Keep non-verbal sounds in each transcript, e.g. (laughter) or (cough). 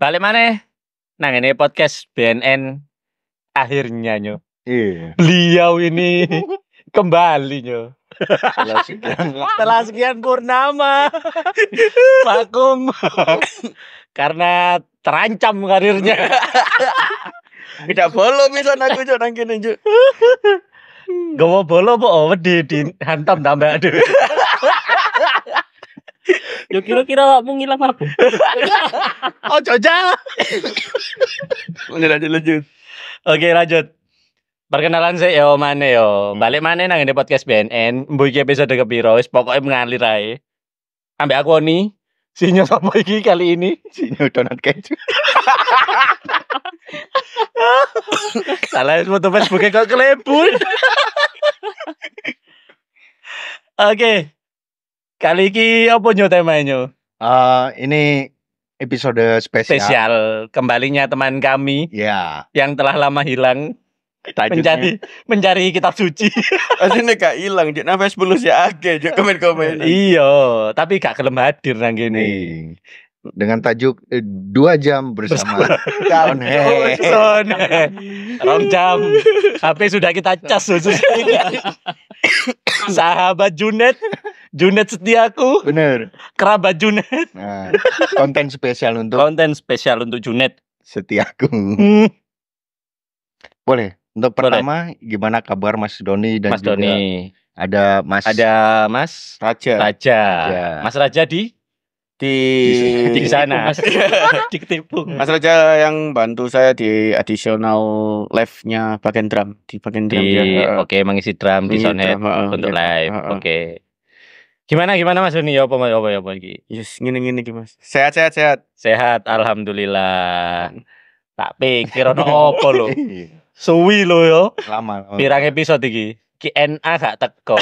Balik mana? Nah ini podcast BNN akhirnya nyo. Iya. Beliau ini (laughs) kembali nyo. Telah (laughs) sekian, purnama. vakum (laughs) Karena terancam karirnya. Tidak bolo bisa aku cok nang kene Gak mau bolo oh, di, di dihantam tambah aduh. Yo kira-kira mau ngilang apa? (laughs) oh, coja. lanjut lanjut lanjut. Oke, lanjut. Perkenalan saya yo mana yo. Balik mana nang di podcast BNN. Mbok episode ke piro wis Pokoknya mengalir aja. Ambek aku nih. Sinyo sama iki kali ini? Sinyo donat keju. (laughs) Salah foto Facebooknya kok kelebur. (laughs) Oke, okay. Kali ini apa nyo temanya? Uh, ini episode spesial. Spesial kembalinya teman kami. Yeah. Yang telah lama hilang. Tajutnya. Mencari mencari kitab suci. (laughs) Asline gak hilang, jek nafas bulu ya akeh jek komen-komen. Iya, tapi gak kelem hadir nang kene. Dengan tajuk eh, dua jam bersama, tahun Tahun Hey. jam. HP sudah kita cas khusus ini. (laughs) Sahabat Junet. Junet setiaku. Bener. Kerabat Junet. Nah, konten spesial untuk konten spesial untuk Junet setiaku. Hmm. Boleh. Untuk pertama, gimana kabar Mas Doni dan Mas Doni. ada Mas ada Mas Raja. Raja. Ya. Mas Raja di di di sana (laughs) di ketipung Mas Raja yang bantu saya di additional live-nya bagian drum di bagian drum di, ya. oke okay, mengisi drum di, di soundhead untuk iya. live oke Gimana gimana Mas Doni? Ya apa ya apa ya apa iki? Yes, ngene-ngene iki Mas. Sehat sehat sehat. Sehat alhamdulillah. Tak pikir ono (laughs) apa lho. Iya. Suwi lho ya. Lama. Pirang episode iki? NA gak teko.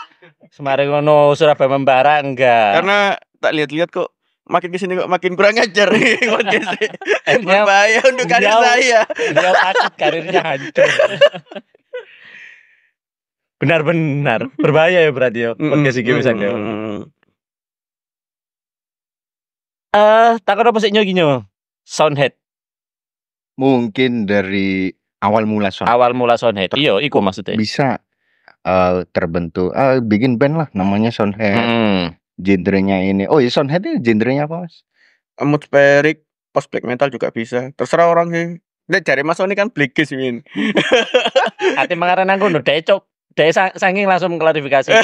(laughs) Semarang ngono Surabaya membara enggak. Karena tak lihat-lihat kok makin kesini kok makin kurang ajar nih (laughs) Berbahaya untuk karir saya. Dia takut karirnya hancur. Benar-benar (laughs) berbahaya ya berarti ya podcast iki bisa ya. Eh, takut apa sih nyogi nyo? Soundhead. Mungkin dari awal mula soundhead. Awal mula soundhead. Iya, iku maksudnya. Bisa uh, terbentuk uh, bikin band lah namanya soundhead. Hmm. Genrenya ini. Oh, ya soundhead ini genrenya apa, Mas? Atmospheric post black metal juga bisa. Terserah orang sih. Nek cari masuk ini kan blikis min. Ati mengaran aku ndek cok. Dek saking langsung klarifikasi.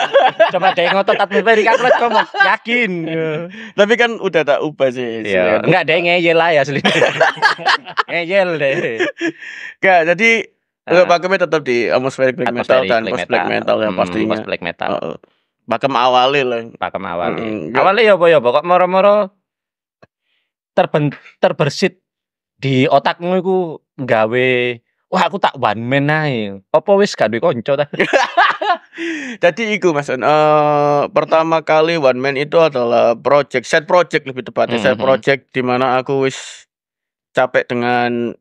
(laughs) Coba dek ngotot tapi beri kan terus ngomong yakin. Iya. Tapi kan udah tak ubah sih. Iya. Enggak dek ngeyel lah ya asli. (laughs) ngeyel deh. Enggak, jadi uh, ah. pakemnya tetap di atmospheric black metal dan post black metal ya pasti Post black metal. Uh, pakem awali lah. Pakem awali. Hmm, awali ya apa ya pokok moro-moro terben terbersit di otakmu itu gawe Wah aku tak one man ae. Apa wis gak duwe kanca ta? (laughs) Jadi iku Mas, uh, pertama kali one man itu adalah project, set project lebih tepatnya, mm -hmm. set mhm. project di mana aku wis capek dengan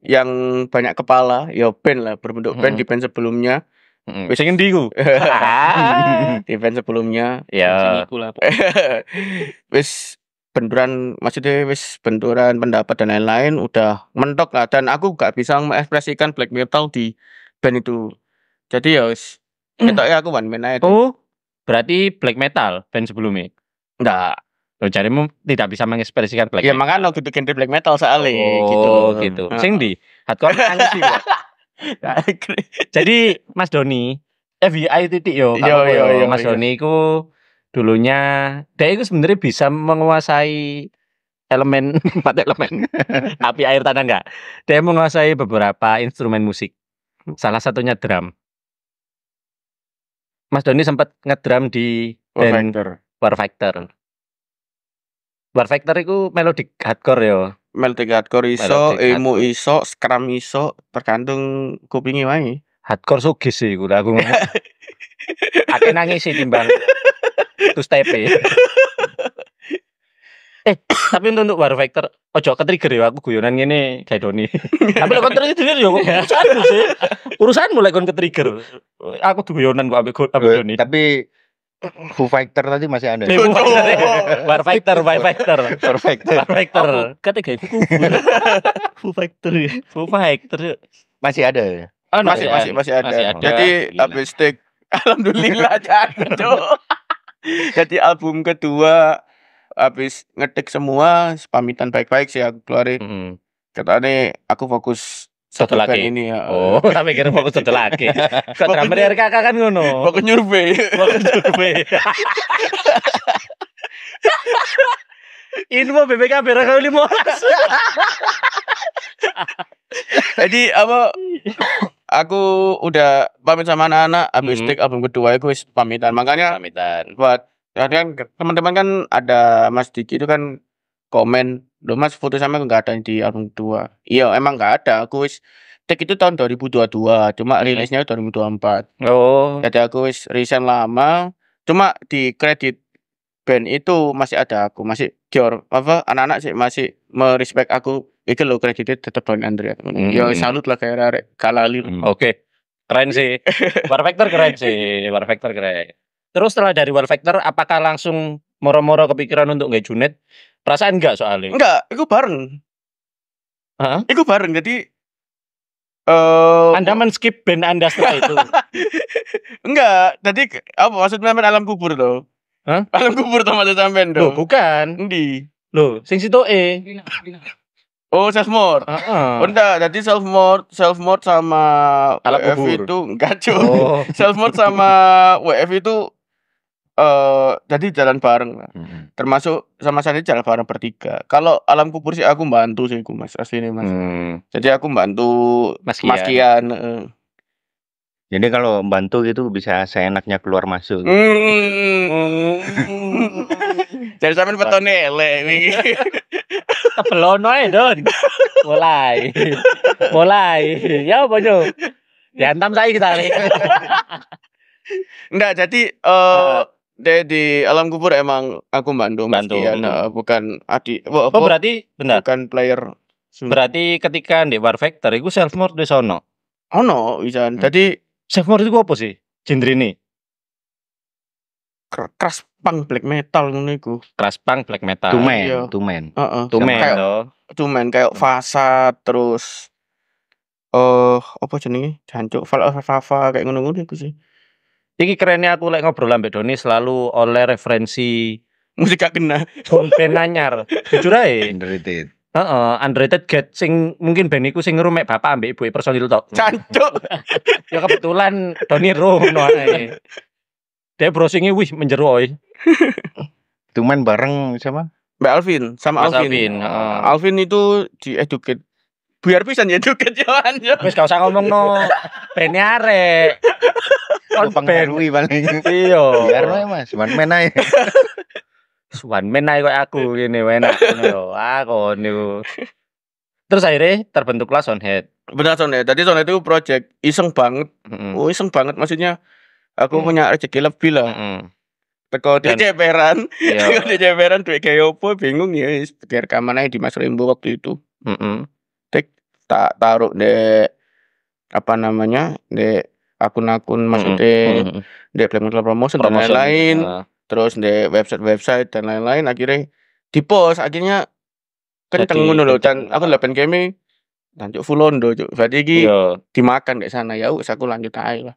yang banyak kepala, ya band lah, berbentuk band mm -hmm. di band sebelumnya. Wis mhm. sebelumnya. iku? (laughs) di band sebelumnya. Ya. (laughs) Wis benturan maksudnya wis benturan pendapat dan lain-lain udah mentok lah dan aku gak bisa mengekspresikan black metal di band itu jadi ya wis ya aku one man aja oh berarti black metal band sebelumnya enggak lo oh, mu tidak bisa mengekspresikan black ya metal. makanya gitu genre black metal soalnya oh, gitu gitu uh. sing di hardcore kan sih (laughs) nah, jadi Mas Doni FBI eh, titik yo yo yo, yo Mas Doni ku dulunya dia itu sebenarnya bisa menguasai elemen (laughs) empat elemen (laughs) api air tanah enggak dia menguasai beberapa instrumen musik salah satunya drum Mas Doni sempat ngedrum di War band itu melodic hardcore ya? melodic hardcore iso melodic emo iso scrum iso tergantung kupingi wae hardcore sugis sih gue aku ngomong (laughs) Aku nangis sih timbang to step (laughs) Eh, tapi untuk, untuk war factor ojo ketrigger ya aku guyonan gini, kayak Doni. (laughs) tapi ya, iya. lek kon ketrigger yo urusanmu sih. urusan mulai kon ketrigger. Aku guyonan kok ambil ambek Doni. Tapi Who Fighter tadi masih ada. Who Fighter. Oh. (laughs) War Fighter, War Fighter. War Fighter. War Fighter. Kata kayak buku. Who Fighter. Who ya. Fighter. Masih ada ya? masih, oh, masih, masih, masih ada. Jadi tapi stick Alhamdulillah jangan, Cok jadi album kedua habis ngetik semua pamitan baik-baik sih aku keluarin mm -hmm. nih aku fokus satu laki ini ya. Oh, (laughs) tapi kira fokus satu laki. (laughs) Kok drummer kakak kan ngono. Fokus nyurbe. Fokus nyurbe. Info BBK berapa lima orang. Jadi apa? Aku udah pamit sama anak-anak habis mm -hmm. take album kedua aku wis pamitan. Makanya pamitan. Buat ya kalian teman-teman kan ada Mas Diki itu kan komen, "Loh Mas foto sama enggak ada di album kedua." Iya, emang enggak ada. Aku wis take itu tahun 2022, cuma rilisnya 2024. Oh. Jadi aku wis resign lama, cuma di kredit band itu masih ada aku masih Gior apa anak-anak sih masih merespek aku itu lo kreditnya tetap Don Andrea mm. Mm-hmm. yo salut lah kayak rare kalali mm. Mm-hmm. oke okay. keren sih (laughs) War Factor keren sih War Factor keren terus setelah dari War Factor apakah langsung moro-moro kepikiran untuk nggak Junet perasaan enggak soalnya enggak itu bareng Hah? Itu bareng jadi Uh, anda men-skip band Anda setelah itu? (laughs) Enggak, jadi apa maksudnya main alam kubur tuh? Hah? Alam kubur tempatnya sampean dong. Loh, bukan. Endi? Loh, sing sitoke. Oh, self mort. Heeh. Uh -uh. Oh, enggak, jadi self mort, self mort sama Alam WF kubur. itu enggak, cuy. Oh. (laughs) self mort sama WF itu eh uh, jadi jalan bareng lah. Hmm. Termasuk sama saya jalan bareng bertiga. Kalau alam kubur sih aku bantu sih aku Mas, asli nih Mas. Hmm. Jadi aku bantu Mas Kian. Mas Kian uh. Jadi kalau bantu gitu bisa seenaknya keluar masuk. Gitu. Mm. (laughs) Jadi sampean petone elek iki. Tebelono (laughs) ae, Don. Mulai. Mulai. Ya bojo. Ya Diantam saya kita nih. Enggak, jadi uh, de, di alam kubur emang aku bantu bantu ya, nah, bukan adik. Oh, oh berarti benar. Bukan player. Berarti ketika di War Factor itu self mode di sono. no, bisa. Hmm. Jadi Save itu apa sih? Genre ini? Keras pang black metal ini iku. Keras pang black metal. Tumen, iya. tumen. Heeh. Uh -uh. Tumen kayak, Tumen kayak fasad terus eh uh, apa jenenge? Jancuk Fafa eh, kayak ngono-ngono itu sih. Iki kerennya aku lagi ngobrol sama Doni selalu oleh referensi musik gak kena. Kompen nanyar. Jujur itu Heeh, underrated sing mungkin band iku sing ngerum bapak ambek ibu personil tok. Cancuk. (laughs) ya kebetulan Doni rum no ae. browsingnya wih menjeru oi. Cuman bareng siapa? Mbak Alvin sama Mas Alvin. Alvin, uh. Alvin itu di educate biar bisa ya kejauhan Johan yo. gak usah ngomong no. Bene arek. Kon pengaruhi paling. Iya. Biar Mas, cuman men ae. (laughs) One ae koyo aku iya. ngene wae enak Aku niku. Terus akhirnya terbentuklah SonHead. Benar SonHead. Tadi SonHead itu project iseng banget. Mm Oh, iseng banget maksudnya aku mm. punya rezeki lebih lah. Mm Teko di ceperan, iya. (laughs) teko di ceperan duit kayak apa bingung ya, di rekaman aja di Mas Rimbo waktu itu. Mm -hmm. Tek tak taruh de apa namanya de akun-akun maksudnya mm -hmm. deh promotion, promotion dan lain-lain. Uh terus di website-website dan lain-lain akhirnya di dipost akhirnya kenceng ngono lho dan aku lho game keme lanjut full on cuk berarti iki iya. dimakan gak sana ya wis aku lanjut ae lah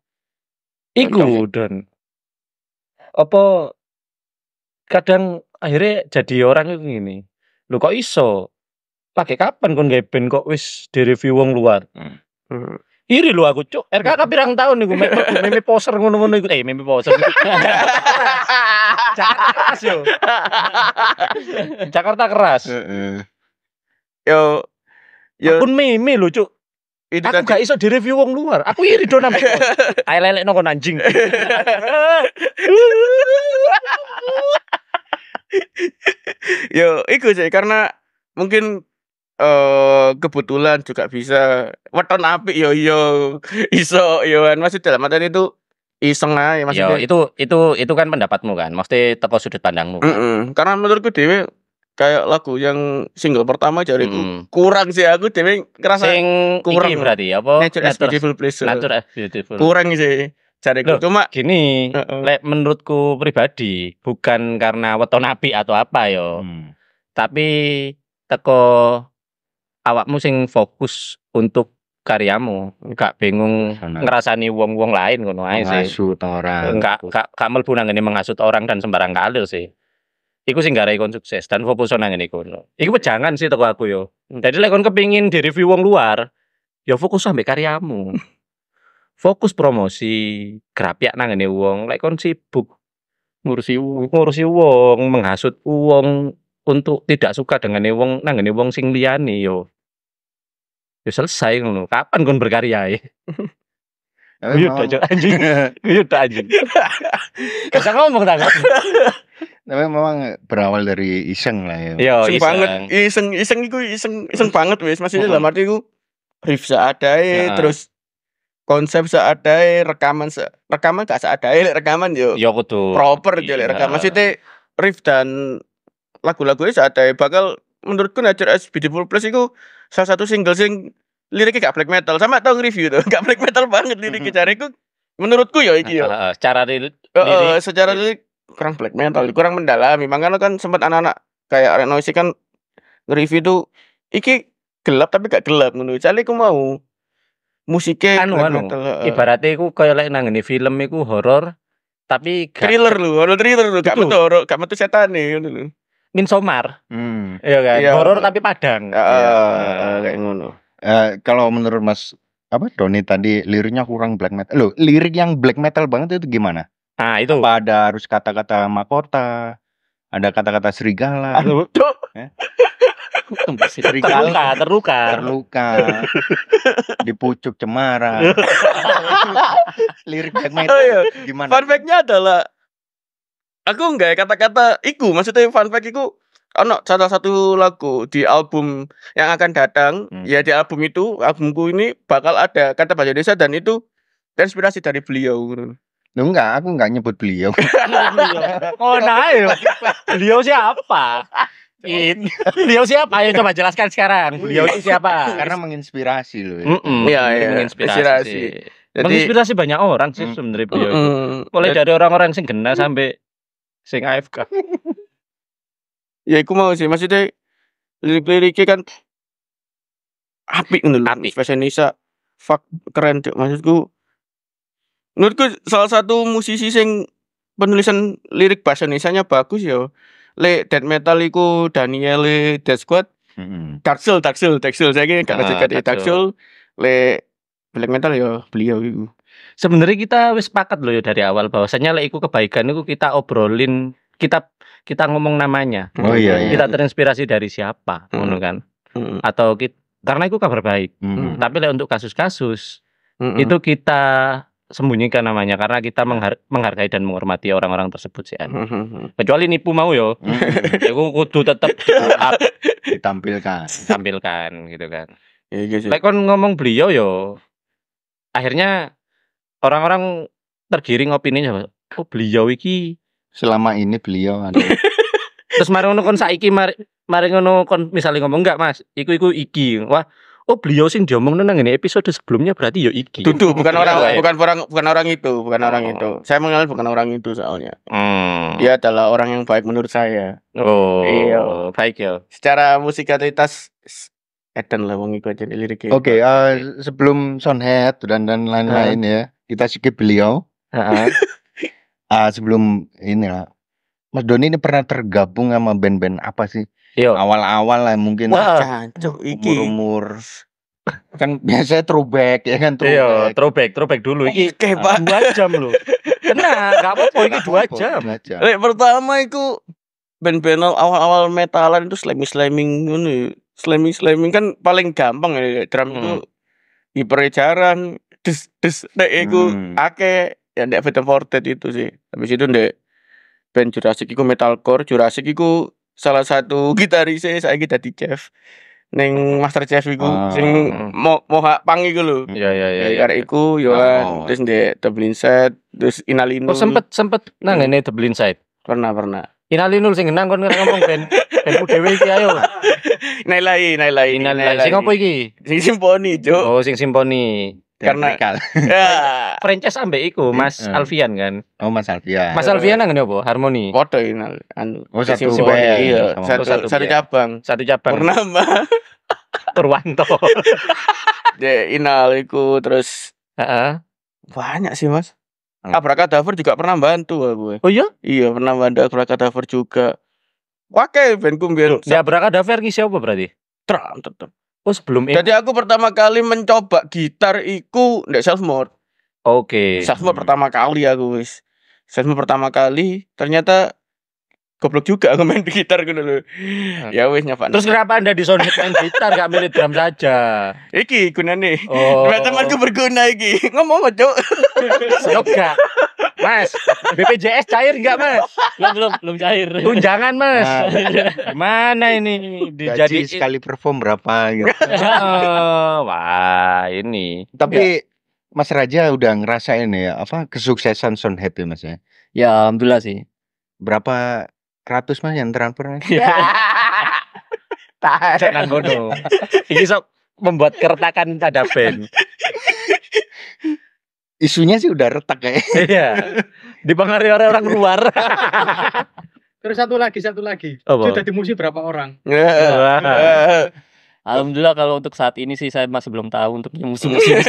iku don apa kadang akhirnya jadi orang itu gini lu kok iso pakai kapan kon gaben kok wis review wong luar hmm. Iri lu aku cuk. RKK pirang tahun nih gue meme poser ngono-ngono ikut. Eh meme poser. (laughs) Jakarta keras yo. (laughs) Jakarta keras. Yo yo pun meme lu cuk. Ini aku gak iso di review wong luar. Aku iri do nang. (laughs) Ae lelek nongko anjing. yo, iku sih karena mungkin eh kebetulan juga bisa weton api yo yo iso yo kan. maksud dalam artian itu iseng aja maksudnya. Yo, itu itu itu kan pendapatmu kan, maksudnya teko sudut pandangmu. Kan? Mm -mm. Karena menurutku dewe kayak lagu yang single pertama jadi mm. kurang sih aku dewe ngerasa Sing kurang iki berarti apa? Nature, nature as beautiful place. Nature as beautiful. Kurang sih cari cuma gini, uh menurutku pribadi bukan karena weton api atau apa yo. Hmm. Tapi teko awakmu sing fokus untuk karyamu gak bingung Sana. ngerasani wong-wong lain ngono ae sih ngasut orang gak gak gak mlebu nang ngene mengasut orang dan sembarang kalir sih iku sing gara kon sukses dan fokus nang ngene iku iku jangan sih teko aku yo hmm. jadi lek kon kepingin di review wong luar yo fokus sampe karyamu (laughs) fokus promosi gerapiak nang ngene wong lek kon sibuk ngurusi wong ngurusi wong menghasut wong untuk tidak suka dengan wong nang ngene wong sing liyane yo ya selesai ngono. Kapan kon berkarya ya? Guyu udah cok anjing. Guyu udah anjing. Kata ngomong tak. Tapi memang berawal dari iseng lah ya. Yo, iseng, banget. Iseng iseng iku iseng iseng banget wis. Maksudnya dalam arti iku riff seadae nah. terus konsep seadae rekaman se rekaman gak seadae lek rekaman yo. Yo kudu proper yo lek iya. rekaman maksudnya riff dan lagu-lagunya seadae bakal menurutku Nature SBD Full Plus iku salah satu single sing liriknya gak black metal sama tau review tuh (laughs) gak black metal banget liriknya mm-hmm. cari hmm menurutku ya iki ya uh, uh, cara lirik uh, secara lirik kurang black metal kurang mendalami makanya kan sempat anak-anak kayak Noise kan review tuh iki gelap tapi gak gelap menurut cari ku mau musiknya anu anu metal, uh, ibaratnya ku kayak lagi nanggini film aku horor tapi gak, thriller lu horor thriller lu gak metu horor gak metu setan nih Minsomar. Hmm. Iya kan? Iya. Horor tapi Padang. Uh, iya. Uh, kayak ngono. Uh, kalau menurut Mas apa Doni tadi liriknya kurang black metal. Loh, lirik yang black metal banget itu gimana? Nah, itu. Apa ada harus kata-kata makota, Ada kata-kata serigala. Aduh. Eh? (laughs) serigala terluka, terluka. Terluka. Dipucuk cemara. (laughs) lirik black metal oh, iya. gimana? Fun adalah aku enggak kata-kata iku maksudnya fun fact iku ono salah satu lagu di album yang akan datang hmm. ya di album itu albumku ini bakal ada kata bahasa Indonesia dan itu inspirasi dari beliau Lu enggak, aku enggak nyebut beliau. (laughs) oh, nah, iya. beliau siapa? In. Beliau siapa? Ayo coba jelaskan sekarang. Beliau itu siapa? Karena menginspirasi loh. Mm -mm. Iya, ya. Menginspirasi. Jadi, menginspirasi banyak orang sih mm. sebenarnya beliau. Mm -mm. Mulai dari orang-orang sing genah sampai sing AFK. (laughs) ya iku mau sih maksudnya lirik-liriknya kan apik ngono lho. Bahasa Indonesia fuck keren tuh, maksudku. Menurutku salah satu musisi sing penulisan lirik bahasa Indonesia bagus ya. Le dead metal iku Daniel Le Dead Squad. Mm -hmm. Daxel, taksil, taksil saya kira gak ah, Daxel. le black metal ya beliau itu. Sebenarnya kita wis sepakat loh ya dari awal bahwasanya lah iku kebaikan itu kita obrolin, kita kita ngomong namanya. Oh iya iya. Kita terinspirasi dari siapa, hmm. kan. hmm. Atau kita karena itu kabar baik. hmm. Tapi lah untuk kasus-kasus hmm. itu kita sembunyikan namanya karena kita menghar menghargai dan menghormati orang-orang tersebut sih kan. Hmm, hmm, hmm. Kecuali nipu mau yo. Aku (laughs) kudu tetap ditampilkan. Tampilkan gitu kan. Ya, gitu. Iya Lekon ngomong beliau yo akhirnya orang-orang tergiring opininya oh beliau iki selama ini beliau ada (laughs) terus mari ngono kon saiki mari mari ngono kon misalnya ngomong enggak Mas iku iku iki wah oh beliau sing diomong nang ini episode sebelumnya berarti yo ya iki Tuduh bukan iya, orang iya. bukan orang bukan orang itu bukan oh. orang itu saya mengenal bukan orang itu soalnya hmm. dia adalah orang yang baik menurut saya oh iya baik ya secara musikalitas Eden lah wong iku aja liriknya. E. Oke, okay, uh, eh, sebelum Sonhead dan dan lain-lain ya, kita skip beliau. Heeh. uh, (laughs) sebelum ini lah. Mas Doni ini pernah tergabung sama band-band apa sih? Awal-awal lah mungkin Wah, iki. Umur, umur kan biasanya throwback ya kan throwback. Iya, throwback, throwback dulu iki. Oke, Pak. 2 jam lo, Kena, enggak apa-apa iki 2 jam. Lek pertama iku band-band awal-awal metalan itu slamming-slamming ngono ya slamming slamming kan paling gampang ya drum hmm. itu hiperejaran des des dek aku hmm. ake ya dek Venom Fortet itu sih habis itu dek band Jurassic iku metalcore Jurassic iku salah satu gitaris saya di chef neng Master Chef itu, ah. sing mo hak pang iku lho. Iya ya iya. Ya, dari ya, ya, ya. aku Yohan oh. terus dek Dublin Set, terus Inalino. Oh sempet sempet nang ini hmm. Dublin Set. Pernah pernah nul sing nang kon ngomong ben ben dhewe iki ayo. nai lai. Inali lai. sing opo iki? Sing simponi, Cuk. Oh, sing simponi. Karena ya. (laughs) Frances ambek iku hmm. Mas hmm. Alfian kan. Oh, Mas Alfian. Mas Alfian nang ngene opo? Harmoni. Foto inal anu. Oh, satu simponi. Iya, satu, satu, satu cabang. Satu cabang. Purnama. (laughs) Purwanto. De (laughs) ya, inal iku terus Heeh. Banyak sih, Mas. Hmm. Abrakadaver juga pernah bantu aku. Eh. Oh iya? Iya, pernah bantu Abrakadaver juga. Pakai ben biar. Ya Abrakadaver ki siapa berarti? Tram tetep. Oh sebelum Jadi aku pertama kali mencoba gitar iku self mode. Oke. Okay. mode hmm. pertama kali aku wis. Self mode pertama kali ternyata goblok juga aku main gitar gitu loh. Nah. Ya wes nyapa. Terus kenapa Anda di sound main gitar gak milih drum saja? Iki nih Oh. Temanku berguna iki. Ngomong aja. yoga Mas, BPJS cair gak Mas? Belum belum belum cair. Tunjangan, Mas. Nah, Mana ini? Dijadi sekali perform berapa gitu. oh, wah, ini. Tapi ya. Mas Raja udah ngerasain ya apa kesuksesan Soundhead happy ya, Mas ya? Ya, alhamdulillah sih. Berapa Kratos mas yang transfer. Ya. Tak nang ngono. sok membuat keretakan ada band. Isunya sih udah retak kayak. Iya. Dipengaruhi oleh orang luar. (laughs) Terus satu lagi, satu lagi. Oh, Sudah dimusi berapa orang? (laughs) Alhamdulillah kalau untuk saat ini sih saya masih belum tahu untuk musim-musim.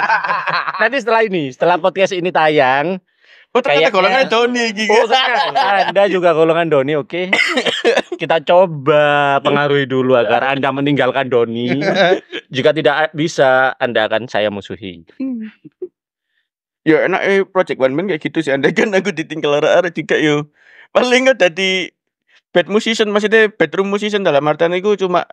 (laughs) Nanti setelah ini, setelah podcast ini tayang, Oh ternyata Kayaknya, golongan Doni gitu. Oh, anda juga golongan Doni, oke. Okay? (laughs) Kita coba pengaruhi dulu agar Anda meninggalkan Doni. (laughs) Jika tidak bisa, Anda akan saya musuhi. Ya enak eh, Project One Man kayak gitu sih. Anda kan aku ditinggal arah-arah juga yo. Paling nggak dari bad musician maksudnya bedroom musician dalam artian itu cuma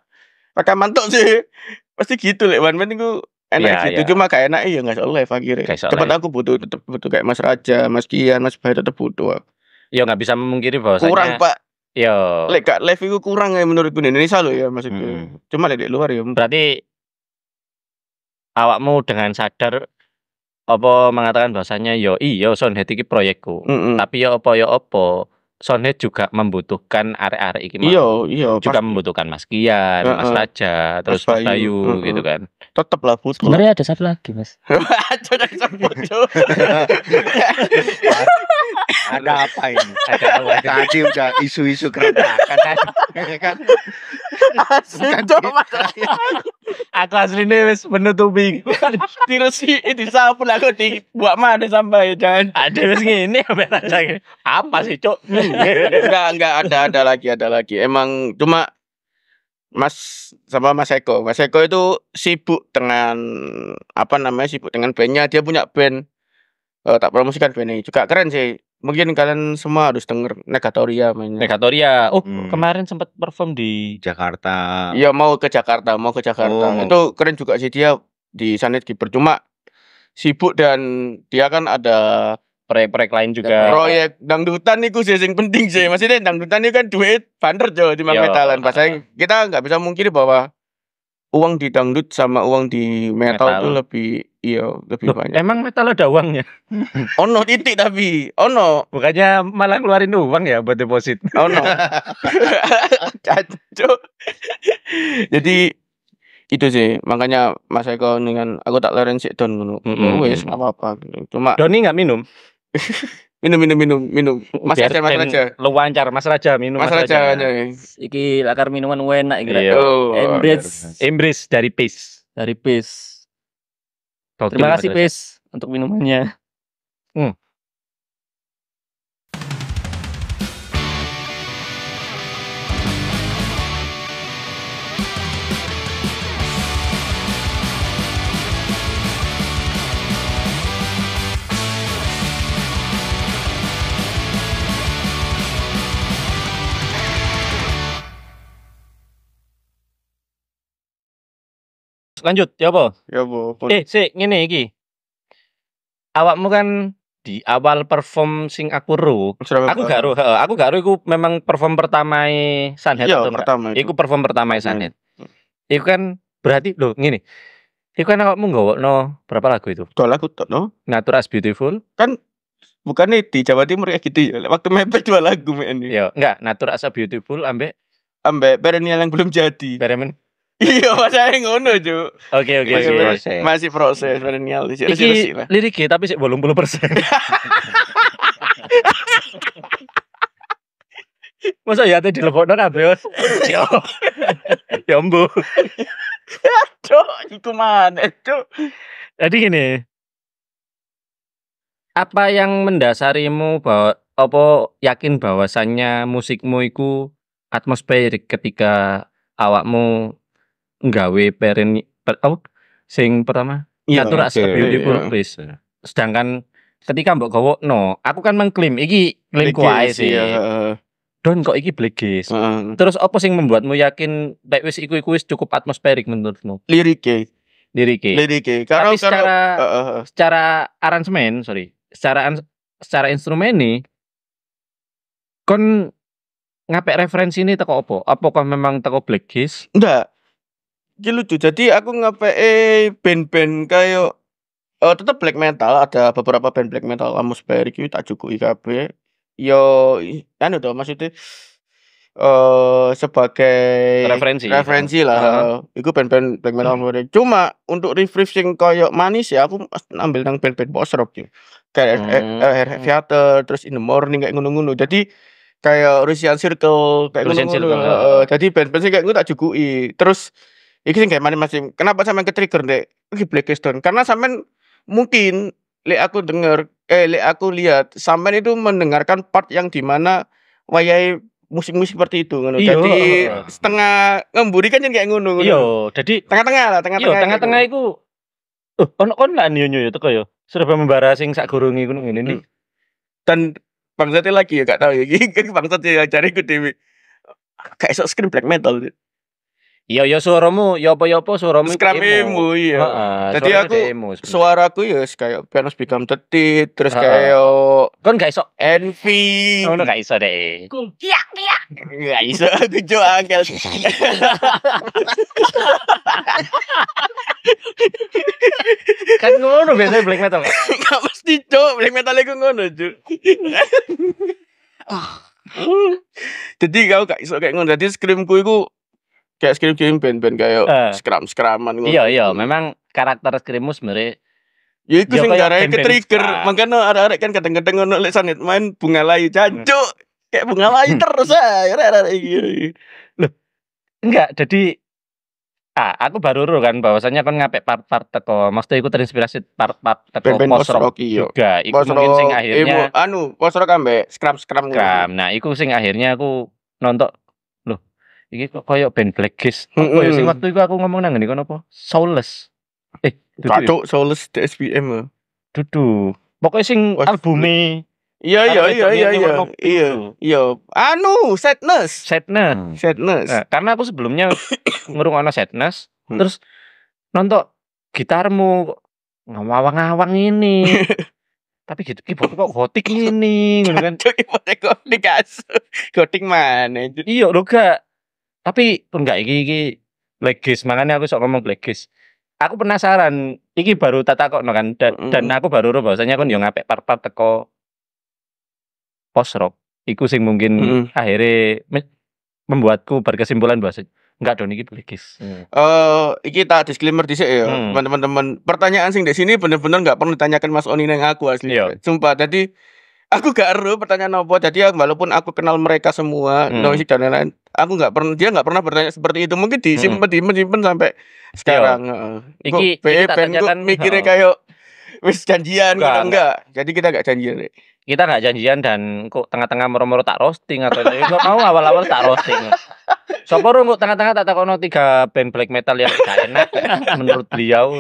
rekaman tok sih. Pasti gitu lek One Man itu enak ya, gitu ya. cuma kayak enak ya nggak soal live akhirnya tempat aku butuh tetap butuh kayak Mas Raja Mas Kian Mas Bayu tetap butuh ya nggak bisa memungkiri bahwa kurang pak Yo. like gak live itu kurang ya menurutku di Indonesia loh ya Mas Hmm. Cuma di luar ya. Berarti awakmu dengan sadar apa mengatakan bahasanya yo iyo son hati iki proyekku. Mm -mm. Tapi yo apa yo apa Sonet juga membutuhkan area arek iki Iya, iya. Juga membutuhkan Mas Kian, uh, uh, Mas Raja, terus Mas Bayu, uh, uh. gitu kan. Tetap lah butuh. Sebenarnya ada satu lagi, Mas. (laughs) ada apa ini? Ada apa? Tadi udah isu-isu keretakan kan. Gitu. Asli Aku ini wis menutupi. Dirusi di sapu aku dibuat mana sampai jangan. Ada wis ngene apa sih, Cuk? enggak enggak ada ada lagi ada lagi emang cuma Mas sama Mas Eko Mas Eko itu sibuk dengan apa namanya sibuk dengan bandnya dia punya band uh, tak promosikan band ini juga keren sih mungkin kalian semua harus denger Negatoria mainnya Negatoria oh hmm. kemarin sempat perform di Jakarta iya mau ke Jakarta mau ke Jakarta oh. itu keren juga sih dia di Sanit Giber cuma sibuk dan dia kan ada proyek-proyek lain juga. Iya, Proyek dangdutan itu sih yang penting sih. masih deh dangdutan itu kan duit banter jauh di metalan. Iya. Pas saya kita nggak bisa mungkin bahwa uang di dangdut sama uang di metal, itu lebih iya lebih Loh, banyak. Emang metal ada uangnya? (laughs) oh no titik tapi oh no. Bukannya malah keluarin uang ya buat deposit. (laughs) oh no. Jadi itu sih makanya Mas Eko dengan aku tak leren sih don Mm -hmm. wes apa-apa Cuma Doni nggak minum? (laughs) minum minum minum minum mas Biar raja mas raja wancar mas raja minum mas, mas raja, raja. Ya. iki akar minuman enak iki iya. oh, embrace embrace dari peace dari peace terima kasih peace untuk minumannya hmm. Lanjut, ya ya boh. Eh, sih, ngene iki. Awakmu kan di awal perform sing aku ro. Aku gak ya. aku gak ro memang perform pertama e Sunhead Iya, pertama. Iku perform pertama e ya. Sunhead. Hmm. Iku kan berarti lo, gini. Iku kan awakmu no berapa lagu itu? Dua lagu tuh, no. Nature as Beautiful. Kan nih di Jawa Timur ya gitu ya. Waktu mepet dua lagu ini. Iya, enggak, Nature as Beautiful ambek ambek perennial yang belum jadi. Perennial Iya, masih ngono, Ju. Oke, oke. Masih proses. Masih proses milenial di sini. Iki liriknya tapi belum (laughs) 80%. Masa ya tadi lebokno kabeh, Bos? Yo. Ya yo, ya Mbu. Cuk, iku mana, yo? Jadi gini. Apa yang mendasarimu bahwa apa yakin bahwasannya musikmu itu atmosferik ketika awakmu nggawe peren per, oh, sing pertama iya, yeah, Natural okay. as iya, iya. beautiful yeah, place. Sedangkan ketika Mbok Gowo no, aku kan mengklaim iki klaim kuai sih. Ya. Don kok iki blegis. Uh, Terus apa sing membuatmu yakin nek wis iku-iku wis cukup atmosferik menurutmu? Lirike. Lirike. Lirike. Karena Tapi secara uh, uh, secara aransemen, sorry. Secara secara instrumen nih kon ngapain referensi ini teko apa? Apa kon memang teko blegis? Enggak ini lucu. Jadi aku ngepeki band-band kayak eh tetep black metal, ada beberapa band black metal kamu Beri itu tak cukup IKB Yo kan itu maksudnya eh sebagai referensi referensi lah uh-huh. itu band-band black metal hmm. cuma untuk refreshing kayak manis ya aku ambil nang band-band boss rock gitu kayak hmm. Theater terus in the morning kayak ngunu-ngunu jadi kayak Russian Circle kayak ngono-ngono uh, jadi band-band sih kayak gue tak I. terus Iki sing kayak masih Kenapa sampean ke-trigger Dek? Iki Blackstone. Karena sampean mungkin lek aku denger eh lek aku lihat sampean itu mendengarkan part yang dimana wayai musik-musik seperti itu ngono. Jadi setengah ngemburi kan kayak ngono Iya, jadi tengah-tengah lah, tengah-tengah. Iya, tengah-tengah gitu. iku oh ono kon lah nyonyo ya teko ya. Serba membara sing sak gurungi ngono ngene iki. Hmm. Dan bangsatnya lagi ya gak tahu ya. Iki ya cari ku dewe. Kayak sok screen black metal. Gitu. Iya iya suaramu ya apa-apa ya suaramu Scrum emu iya. Heeh. Dadi aku suaraku ya kayak pianos become tetit terus kayak kon gak iso envy. Ngono oh, gak iso deh. Iya iya. Gak iso aku (laughs) jo angel. (laughs) kan ngono biasanya black metal. Gak mesti cok, black metal iku ngono cok. Ah. Jadi kau gak iso kayak ngono. Jadi skrimku, iku kayak skrim skrim band-band kayak uh, eh. scrum-scruman gitu. Iya iya, memang karakter skrimu sebenarnya Ya itu ya, sing garae ke trigger. Makanya ada ada kan kadang-kadang ngono lek sanit main bunga layu jancuk. Kayak bunga layu hmm. terus ae ada ada iki. Loh. Enggak, jadi ah aku baru ro kan bahwasanya kan ngapain part-part teko maksudnya ikut terinspirasi part-part teko ben post rock juga iku post mungkin sing akhirnya anu post rock ambek scrum scrum scrum nah iku sing akhirnya aku nonton Iki kok koyo band Black Kiss. Mm -hmm. Koyo sing waktu iku aku ngomong nang ngene kono apa? Soulless. Eh, Cacuk ya? Soulless DSPM. Eh. Dudu. Pokoknya sing albume Iya iya iya iya iya iya iya anu sadness sadness hmm. sadness nah, karena aku sebelumnya ana (coughs) sadness hmm. terus nonton gitarmu ngawang-ngawang ini (laughs) tapi gitu keyboard kok gotik ini ngono kan (laughs) keyboard gotik gotik mana iya lo gak tapi pun gak iki iki legis, makanya aku sok ngomong legis. Aku penasaran, iki baru tata kok no kan, dan, mm. dan aku baru roh bahwasanya aku yang ngapik part-part teko post rock. Iku sing mungkin mm. akhirnya membuatku berkesimpulan bahwa Enggak dong, ini legis. Mm. Eh, uh, iki tak disclaimer dhisik ya, hmm. teman-teman. Pertanyaan sing di sini bener-bener enggak perlu ditanyakan Mas Oni neng aku asli. Yo. Iya. Sumpah, tadi aku gak eru pertanyaan apa jadi walaupun aku kenal mereka semua hmm. Noisy dan lain-lain aku gak pernah dia gak pernah bertanya seperti itu mungkin disimpan hmm. disimpan sampai sekarang iya. iki iki gue tanyakan mikirnya kayak wis janjian gitu. enggak, enggak. jadi kita gak janjian deh. kita gak janjian dan kok tengah-tengah meromor tak roasting atau kok mau awal-awal tak roasting Sopo rung kok tengah-tengah tak takono tiga band black metal yang gak enak menurut beliau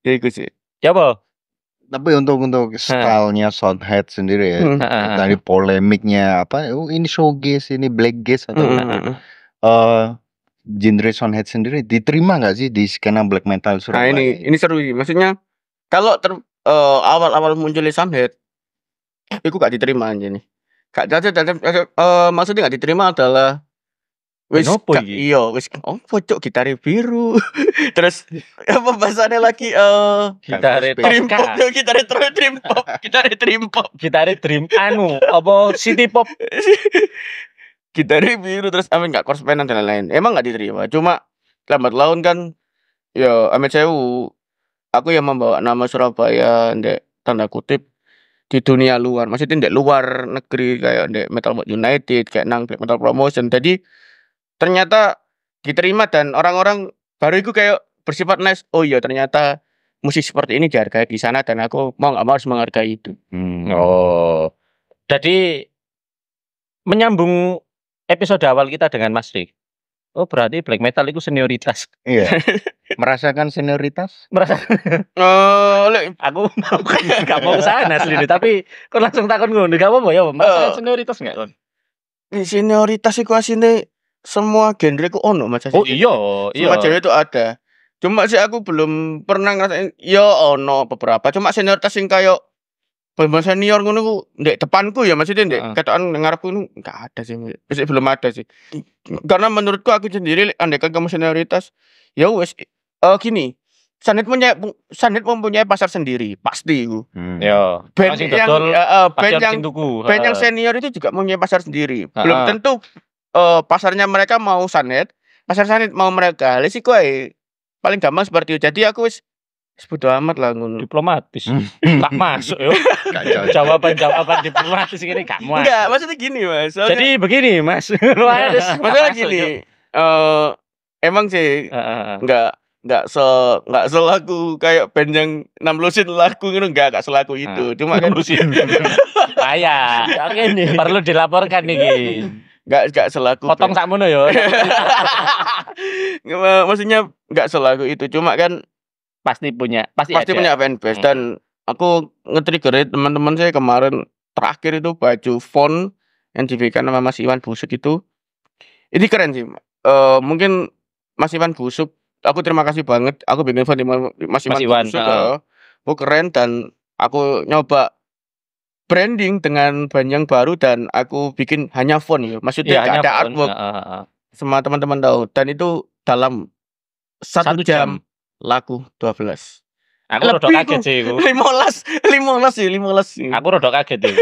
ya iku sih ya apa tapi untuk untuk stylenya Soundhead sendiri ya dari hmm. polemiknya apa oh, ini showcase ini black gaze atau uh, genre Soundhead sendiri diterima nggak sih di skena black metal nah, Surabaya? Nah ini ini seru sih maksudnya kalau ter, uh, awal-awal munculnya Soundhead itu gak diterima aja nih. Gak, jadi, uh, maksudnya gak diterima adalah Wis opo iki? Iya, wis opo cuk gitare biru. (laughs) Terus apa bahasane lagi eh uh, gitare dream (laughs) pop, gitare dream pop, gitare dream pop, gitare dream anu apa city pop. (laughs) gitare biru terus amin enggak penan dan lain-lain. Emang enggak diterima, cuma lambat laun kan ya amin sewu aku yang membawa nama Surabaya ndek tanda kutip di dunia luar maksudnya ndek luar negeri kayak ndek Metal United kayak nang Metal Promotion jadi ternyata diterima dan orang-orang baru itu kayak bersifat nice oh iya ternyata musik seperti ini dihargai di sana dan aku mau nggak mau harus menghargai itu hmm. oh jadi menyambung episode awal kita dengan Mas Rik oh berarti black metal itu senioritas iya (laughs) merasakan senioritas merasa oh aku mau kan ya, nggak mau ke sana sendiri tapi kok langsung takon ngono gak apa ya merasa oh. senioritas nggak Ini senioritas iku asine semua genre ku ono Mas. Oh iya, iya. Semua genre itu ada. Cuma sih aku belum pernah ngerasain yo ya ono beberapa. Cuma senioritas yang kayak pemain senior ngono ku ndek depanku ya maksudnya ndek uh. ketokan ngarepku enggak ada sih. Masih belum ada sih. Karena menurutku aku sendiri andaikan kamu senioritas ya wes uh, eh, gini, Sanit punya Sanit mempunyai pasar sendiri pasti itu. Hmm. Ya. Band yang uh, yang yang senior itu juga mempunyai pasar sendiri. Belum tentu uh, pasarnya mereka mau sanet, pasar sanet mau mereka. Lha sik paling gampang seperti itu. Jadi aku wis sebut amat lah ngun. Diplomatis. tak hmm. masuk yo. (laughs) jawaban jawaban diplomatis ini, gak muat Enggak, maksudnya gini, Mas. Soalnya, Jadi begini, Mas. (laughs) maksudnya gini. Eh uh, emang sih uh, uh, enggak nggak se nggak selaku kayak band yang enam lusin laku ngono nggak nggak selaku itu nah, cuma kan lusin (laughs) kayak oke nih perlu dilaporkan nih nggak nggak selaku potong sak mono ya maksudnya nggak selaku itu cuma kan pasti punya pasti, pasti ada. punya fanbase hmm. dan aku nge-trigger ya teman-teman saya kemarin terakhir itu baju font yang diberikan sama Mas Iwan Busuk itu ini keren sih uh, mungkin Mas Iwan Busuk aku terima kasih banget aku bikin font Mas Iwan, Mas Iwan Busuk uh. Oh, keren dan aku nyoba branding dengan ban yang baru dan aku bikin hanya font ya. Maksudnya ya, ada artwork. Uh, uh, uh. Semua teman-teman tahu dan itu dalam satu, satu jam, jam laku 12. (laughs) Ya, ya. Aku rada kaget sih belas 15, 15 sih, 15 Aku rada kaget sih.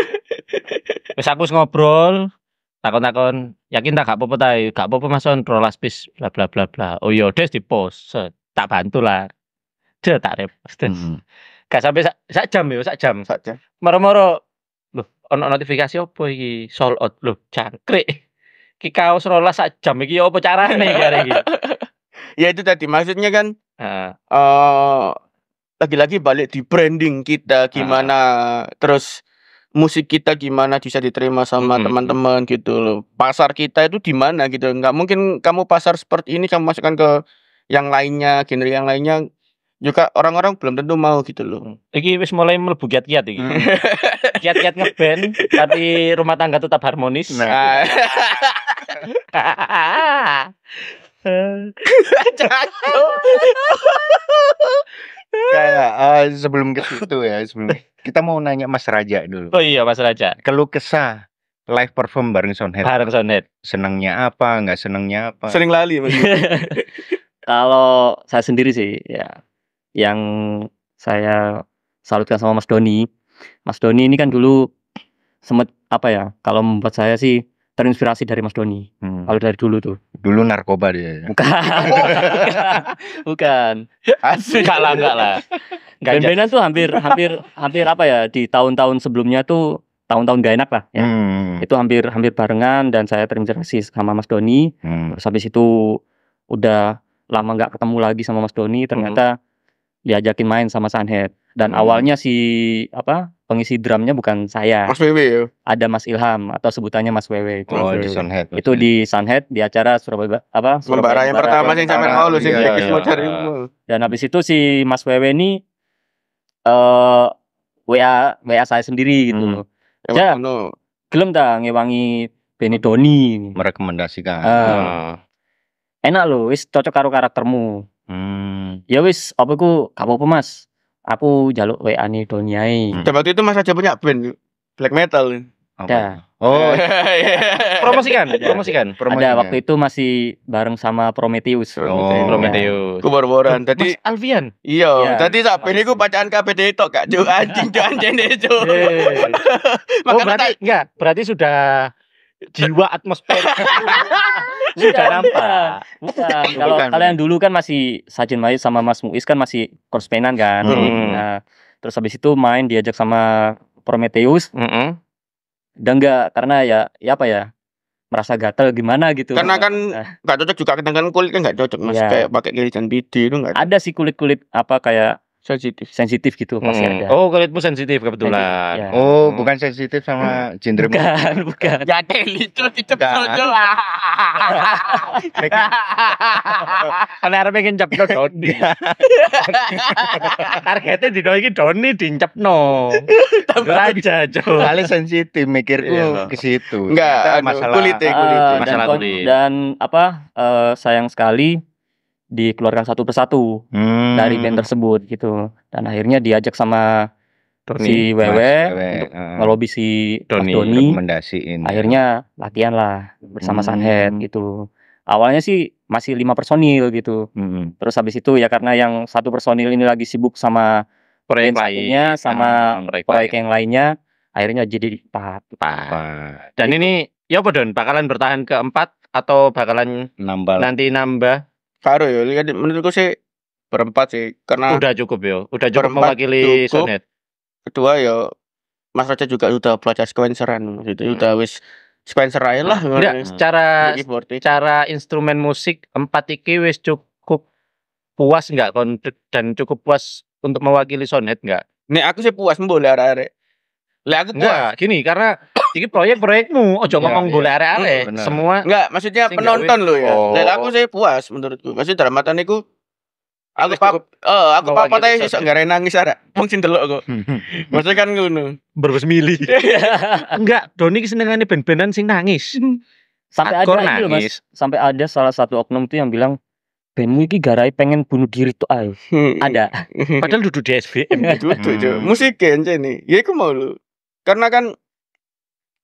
Wis aku ngobrol takon-takon yakin tak gak apa-apa ta ya, gak apa-apa Mas on rolas bis bla bla bla bla. Oh iya des di post tak bantu lah. Dia tak repost. Hmm. Gak sampai sak, sak jam ya, sak jam. Sak jam. Moro-moro ono notifikasi opo iki sold out lho jangkrik iki kaos rolas sak jam iki opo ya carane kare iki (laughs) ya itu tadi maksudnya kan uh. Uh, lagi-lagi balik di branding kita gimana uh. terus musik kita gimana bisa diterima sama mm-hmm. teman-teman gitu loh pasar kita itu di mana gitu nggak mungkin kamu pasar seperti ini kamu masukkan ke yang lainnya genre yang lainnya juga orang-orang belum tentu mau gitu loh. Hmm. Iki wis mulai melebu kiat-kiat iki. Hmm. (laughs) kiat-kiat ngeband tapi rumah tangga tetap harmonis. Nah. (laughs) Kayak uh, sebelum ke situ ya, sebelum kita mau nanya Mas Raja dulu. Oh iya Mas Raja. Keluh kesah live perform bareng Sonet. Bareng Sonet Senangnya apa, enggak senangnya apa? Sering lali (laughs) Kalau saya sendiri sih ya yang saya salutkan sama Mas Doni. Mas Doni ini kan dulu semet apa ya? Kalau membuat saya sih terinspirasi dari Mas Doni. Hmm. Kalau dari dulu tuh. Dulu narkoba dia. Ya? Bukan. (laughs) Bukan. Asik. lah, enggak lah. Ben (laughs) tuh hampir hampir hampir apa ya di tahun-tahun sebelumnya tuh tahun-tahun gak enak lah ya. Hmm, hmm, hmm. Itu hampir hampir barengan dan saya terinspirasi sama Mas Doni. Hmm. habis itu udah lama nggak ketemu lagi sama Mas Doni ternyata hmm diajakin main sama Sunhead dan hmm. awalnya si apa pengisi drumnya bukan saya Mas Wewe ya? ada Mas Ilham atau sebutannya Mas Wewe itu oh, di Sunhead itu di Sunhead di acara Surabaya apa Surabaya yang pertama yang sampai mau lu sih iya, iya. cari dan habis itu si Mas Wewe ini eh uh, WA WA saya sendiri gitu hmm. loh. Ya, gelem tak ngewangi Benny Doni merekomendasikan. Uh, Enak loh, wis cocok karo karaktermu. Hmm, ya wis, apa ku gak pemas, Aku jaluk WA ni Doniai. Hmm. waktu itu Mas aja punya band black metal. Ada. Oh, promosikan, (laughs) promosikan, promosikan. Ada waktu itu masih bareng sama Prometheus. Oh, iya. Prometheus. Ku Tadi Mas Alfian. Iya, tadi iya. sak ini? iku bacaan KPD itu kak Jo anjing Jo anjing deh iya, (laughs) Makanya Oh, berarti enggak, berarti sudah jiwa atmosfer (laughs) sudah nampak kalau kalian dulu kan masih Sajin Mayit sama Mas Muiz kan masih korspenan kan hmm. nah, terus habis itu main diajak sama Prometheus mm -hmm. dan enggak karena ya ya apa ya merasa gatel gimana gitu karena kan nah. nggak nah. cocok juga dengan kulit kan nggak cocok mas ya. kayak pakai kiri dan bidi itu nggak ada sih kulit kulit apa kayak sensitif sensitif gitu pasti hmm. ada oh kulitmu sensitif kebetulan sensitif, ya. oh hmm. bukan sensitif sama hmm. gender bukan bukan ya ada lucu gitu, itu lucu lah (laughs) karena harus pengen cap no Doni iya. (laughs) targetnya di Doni Doni dincap no raja coba kali sensitif mikirku iya. ke situ enggak masalah kulit ya kulit ah, masalah kulit dan apa eh, sayang sekali dikeluarkan satu persatu hmm. dari band tersebut gitu dan akhirnya diajak sama Tony, si Wewe untuk uh, si Doni, Tony. rekomendasiin akhirnya latihan lah bersama hmm. Sunhead gitu awalnya sih masih lima personil gitu hmm. terus habis itu ya karena yang satu personil ini lagi sibuk sama proyek lainnya sama uh, proyek, yang lainnya akhirnya jadi empat dan ini ya apa don bakalan bertahan ke empat atau bakalan nambah nanti nambah karo ya menurutku sih berempat sih karena udah cukup ya udah cukup mewakili cukup. sonet kedua ya Mas Raja juga udah belajar sequenceran, gitu hmm. udah wis Spencer aja lah Enggak, secara secara instrumen musik empat iki wis cukup puas enggak dan cukup puas untuk mewakili sonet enggak nih aku sih puas mboleh lek arek Lek aku enggak, gini karena jadi proyek-proyekmu, ojo iya, ngomong nggak iya. arek-arek. Iya, Semua Enggak, maksudnya penonton lo ya. Oh. Dan aku sih puas menurutku. Masih dalam mata aku. Eh, aku pap, oh, aku tadi tayo nggak renang nangis ada. Mungkin sing lo aku (laughs) Maksudnya kan ngono. Berbes mili. (laughs) Enggak, Doni senengane ben-benan sing nangis. (laughs) Sampai ada nangis. mas, sampai ada salah satu oknum tuh yang bilang bandmu iki garai pengen bunuh diri tuh ayo. ada. Padahal duduk di SBM. duduk, Musik kan nih. Ya aku ya, mau lu. Karena kan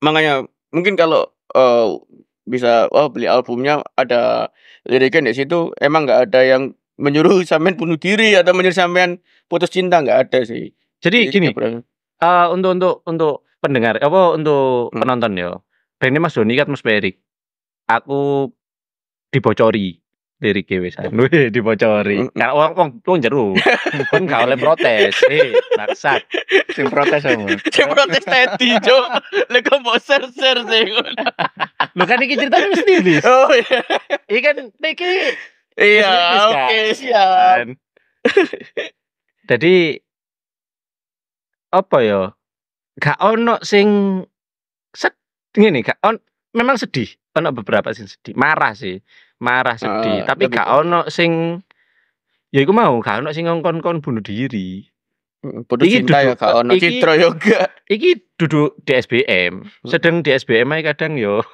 Makanya, mungkin kalau, uh, bisa, oh, beli albumnya ada liriknya di situ, emang nggak ada yang menyuruh (laughs) sampean bunuh diri atau menyuruh sampean putus cinta, nggak ada sih. Jadi Jadi gini, uh, untuk untuk untuk pendengar apa untuk hmm. penonton ya, bandnya Mas Doni kan Mas Perik, aku dibocori. Dari wisan. (laughs) Wih, di Karena orang wong wong jeru. Pun gak oleh protes. Eh, maksat. Sing protes sama. Sing protes tadi, Jo. Lek kok mbok ser-ser sing. Lho kan iki ceritanya wis Oh iya. Iki kan iki Iya, oke, kan? siap. Jadi apa ya? Gak ono sing set ngene, gak on memang sedih. Ono beberapa sing sedih, marah sih marah sedih, uh, tapi, gak ono sing ya iku mau gak ono sing ngongkon-kon bunuh diri. Putus iki cinta ya duduk, ya gak ono citra yo gak. Iki duduk di SBM, mm. sedang di SBM ae kadang yo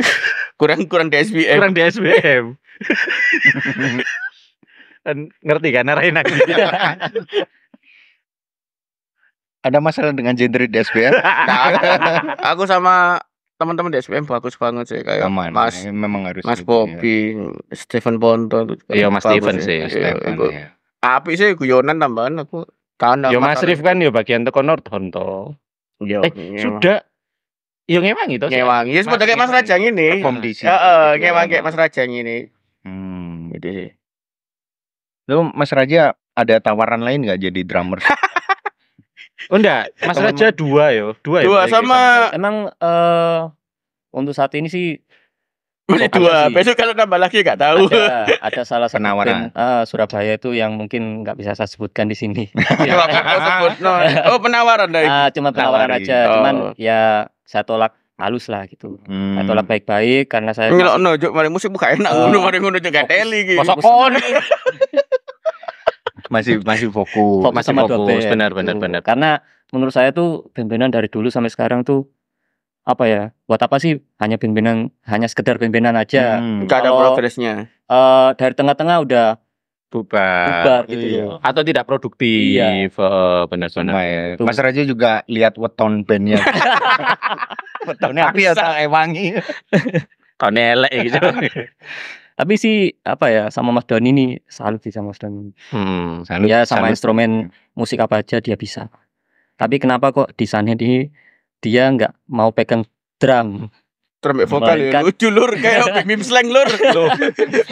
(laughs) kurang kurang di SBM. (laughs) Kurang di SBM. ngerti kan arahin aku. (laughs) Ada masalah dengan gender di SBM? aku sama teman-teman di SPM bagus banget sih kayak Teman, Mas memang harus Mas gitu ya. Bobby, ya. Stephen Ponto Iya Mas Stephen sih, sih. Iya, Stephen. Ya. Api sih guyonan tambahan aku tahun Yo Mas Rif kan yo bagian teko Northon to. Yo. Eh, sudah yo ngewangi to. Ngewangi. Ya sebenarnya Mas Rajang ini. Perform di sini. Heeh, kayak Mas Rajang ini. Hmm, gitu sih. Lu Mas Raja ada tawaran lain nggak jadi drummer? (laughs) Oh enggak, Mas Raja dua ya, dua, ya. Dua sama gitu. emang uh, untuk saat ini sih boleh dua. Sih. Besok kalau nambah lagi nggak tahu. Ada, ada salah satu penawaran uh, Surabaya itu yang mungkin nggak bisa saya sebutkan di sini. (laughs) Iya. Eh. oh penawaran dari. Uh, cuma penawaran Nawari. aja, oh. cuman ya saya tolak halus lah gitu. Hmm. Saya tolak baik-baik karena saya. Ngelok no, jok mari musik buka enak. Ah. mari ngono jok teli gitu. Kosokon masih masih fokus, (laughs) fokus masih fokus benar benar uh, benar karena menurut saya tuh pimpinan dari dulu sampai sekarang tuh apa ya buat apa sih hanya pimpinan hanya sekedar pimpinan aja hmm, ada progresnya uh, dari tengah-tengah udah bubar, bubar gitu iya. ya. atau tidak produktif iya. uh, eh, benar-benar Mas Raja juga lihat weton bandnya (laughs) wetonnya apa ya eh, wangi kau (laughs) nelek gitu tapi sih apa ya sama Mas Doni ini salut sih sama Mas Doni hmm, salut, ya sama salut. instrumen musik apa aja dia bisa tapi kenapa kok di sana di dia nggak mau pegang drum drum vokal ya lucu lur kayak (laughs) mimim slang lur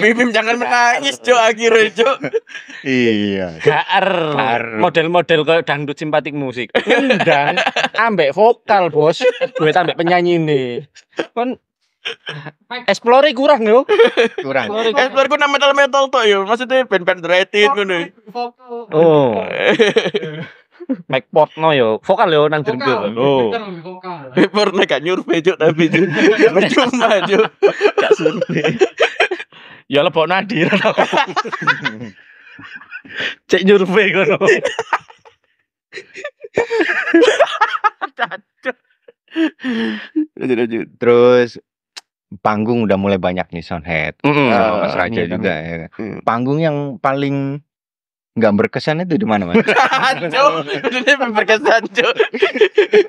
mimim jangan menangis jo akhirnya jo iya gaar model-model kayak dangdut simpatik musik dan ambek vokal bos gue tambah penyanyi nih kan Explore kurang yo. (laughs) Kurang. Explore ku nama metal metal tok yo. Maksudnya band-band rated ngono. Oh. (laughs) Mike Pot no yo, vokal yo nang jendel. Oh. Mike nek gak nyurve juk tapi juk. (laughs) Percuma juk. Gak surve. Ya lebok nadir Adi. Cek nyurve ngono. Lanjut lanjut. Terus panggung udah mulai banyak nih Soundhead, mm -hmm. uh, eh, ah, Mas Raja juga. Ya. Mm. Panggung yang paling nggak berkesan itu di mana mas? (laughs) Cuk, betulnya berkesan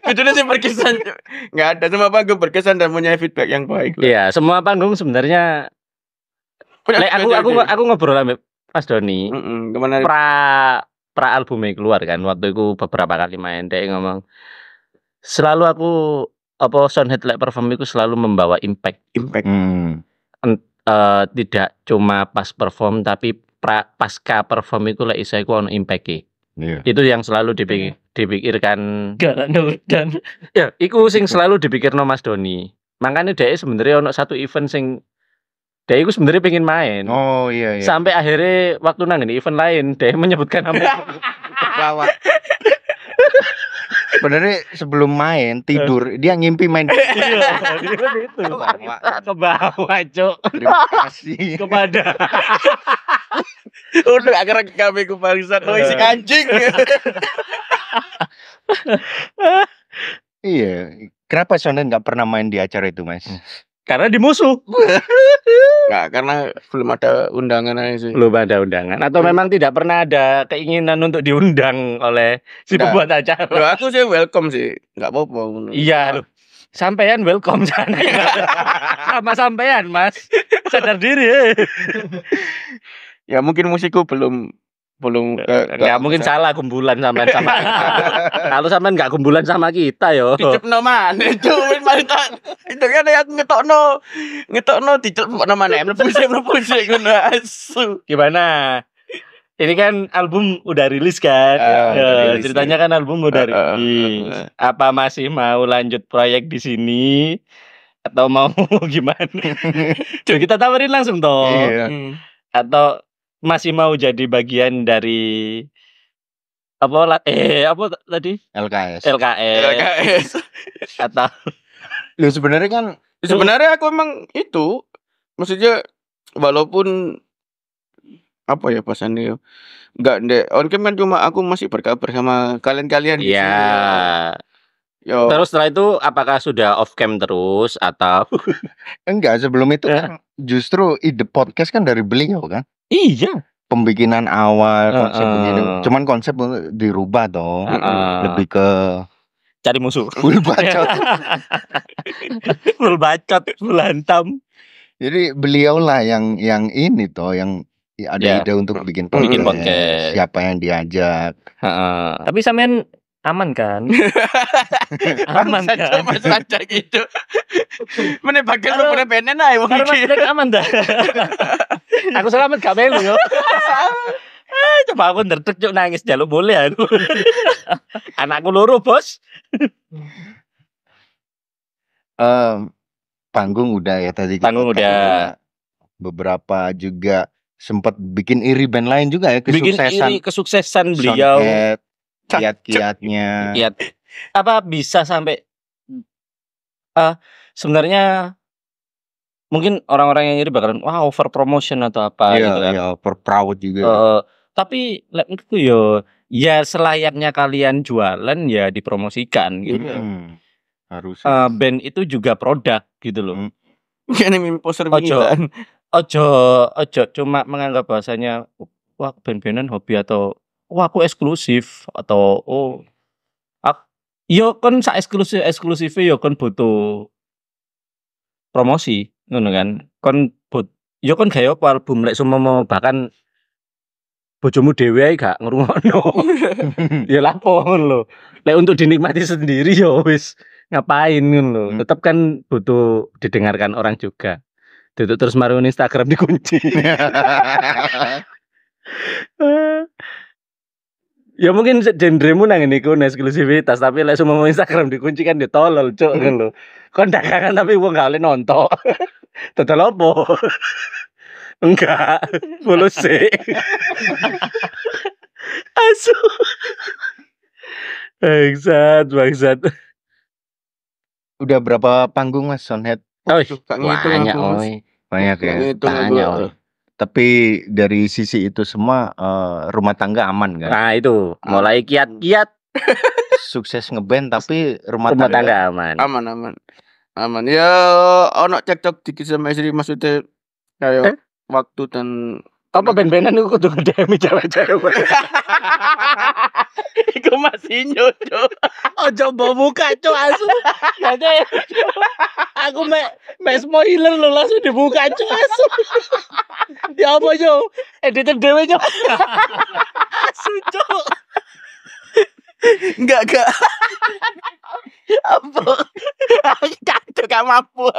betulnya (laughs) sih berkesan nggak ada semua panggung berkesan dan punya feedback yang baik. Iya, semua panggung sebenarnya. Punya like, aku aku aku ngobrol sama Mas Doni. Mm Pra pra albumnya keluar kan waktu itu beberapa kali main dia ngomong selalu aku apa sound Like perform itu selalu membawa impact. Impact. Hmm. En, uh, tidak cuma pas perform tapi pra, pasca perform itu lah like, iso impact e. Yeah. Itu yang selalu dipikir, iya. dipikirkan Gak dan ya, iku sing selalu no Mas Doni. Makanya dia sebenarnya ono satu event sing dia itu sebenarnya pengen main. Oh iya iya. Sampai akhirnya waktu ini event lain, dia menyebutkan nama lawak. (laughs) sebenarnya sebelum main tidur eh. dia ngimpi main (laughs) iya, kan itu ke bawah cok terima kasih kepada (laughs) udah akhirnya kami ke Parisan oh isi kancing. Eh. iya kenapa Sonen nggak pernah main di acara itu mas hmm. Karena di musuh. Enggak, (laughs) karena belum ada undangan aja sih. Belum ada undangan atau iya. memang tidak pernah ada keinginan untuk diundang oleh si Nggak. pembuat acara. Loh, aku sih welcome sih. Enggak apa-apa. Iya, loh. Sampean welcome sana. (laughs) Sama sampean, Mas. Sadar diri. Eh. ya mungkin musikku belum belum ya gak mungkin bisa. salah kumpulan sama sama (laughs) kalau sampean nggak kumpulan sama kita yo no mana cuman mari tak itu kan ya no no dicep no mana mlebu sih mlebu sih guna asu gimana ini kan album udah rilis kan uh, ya, rilis ceritanya nih. kan album udah ah, ah, rilis uh, rilis uh, uh, uh. apa masih mau lanjut proyek di sini atau mau (laughs) gimana (laughs) Coba kita tawarin langsung toh iya. hmm. atau masih mau jadi bagian dari apa eh apa tadi LKS LKS, LKS. (laughs) atau lu sebenarnya kan sebenarnya aku emang itu maksudnya walaupun apa ya pasannya nggak deh on cam kan cuma aku masih berkabar sama kalian-kalian gitu. iya Yo. Terus setelah itu apakah sudah off cam terus atau (laughs) enggak sebelum itu ya. kan justru ide podcast kan dari beliau kan? Iya. Pembikinan awal uh, konsepnya, uh, cuman konsep dirubah toh, uh, uh. lebih ke cari musuh. Full bacot. (laughs) full bacot, full hantam. Jadi beliaulah yang yang ini toh yang ada yeah. ide untuk bikin podcast. Bikin podcast. Siapa yang diajak. Uh, uh. Tapi samen aman kan? (laughs) aman kan? Mas saja gitu. (laughs) mana bagian lu punya benen ae wong iki. Karena aman dah. (laughs) aku selamat kak melu yo. Eh, coba aku nderdek yuk nangis jaluk boleh aku. Anakku loro, Bos. um, panggung udah ya tadi. Panggung udah. Beberapa juga sempat bikin iri band lain juga ya kesuksesan. Bikin iri kesuksesan beliau kiat-kiatnya kiat apa bisa sampai uh, sebenarnya mungkin orang-orang yang ini bakalan wah over promotion atau apa yeah, gitu kan. Yeah, over proud juga. Uh, tapi itu yo ya selayaknya kalian jualan ya dipromosikan gitu. Hmm, harus. Uh, band itu juga produk gitu loh. Hmm. (laughs) poster ojo, ojo, ojo cuma menganggap bahasanya wah band-bandan hobi atau oh aku eksklusif atau oh aku, yo ya kan sak eksklusif eksklusif yo ya kan butuh promosi ngono kan kan but yo ya kon gayo album semua mau bahkan bojomu dhewe kak gak ngurungono (laughs) ya lapo ngono lho. untuk dinikmati sendiri ya wis ngapain ngono lo hmm. Tetap kan butuh didengarkan orang juga. Tutup terus marun Instagram dikunci. (laughs) (laughs) ya mungkin genremu nang ini kuno eksklusivitas tapi lek semua Instagram dikunci kan ditolol ya cuk kan lho. Kon dagangan tapi gua nggak oleh nonton. (laughs) Total opo? (laughs) Enggak, Polos sih. (laughs) Asu. Bangsat, bangsat. Udah berapa panggung Mas Sonhead? Oh, gak banyak, oi. Banyak ya. Banyak. Eh. Tapi dari sisi itu semua, uh, rumah tangga aman kan? Nah itu, ah. mulai kiat-kiat. Sukses ngeband tapi rumah Rumah tangga tangga aman. Aman aman. Aman, ya nak cekcok dikit sama istri maksudnya kayak eh? waktu dan apa ben-benan aku kudu ngedemi cewek-cewek (laughs) Iku masih nyoto. Oh coba buka cok asu Nanti Aku me Mes spoiler lo langsung dibuka cok asu Ya apa cok Editor dewe cok (laughs) Asu cok Enggak enggak Apa Aku kacau (laughs) gak mampu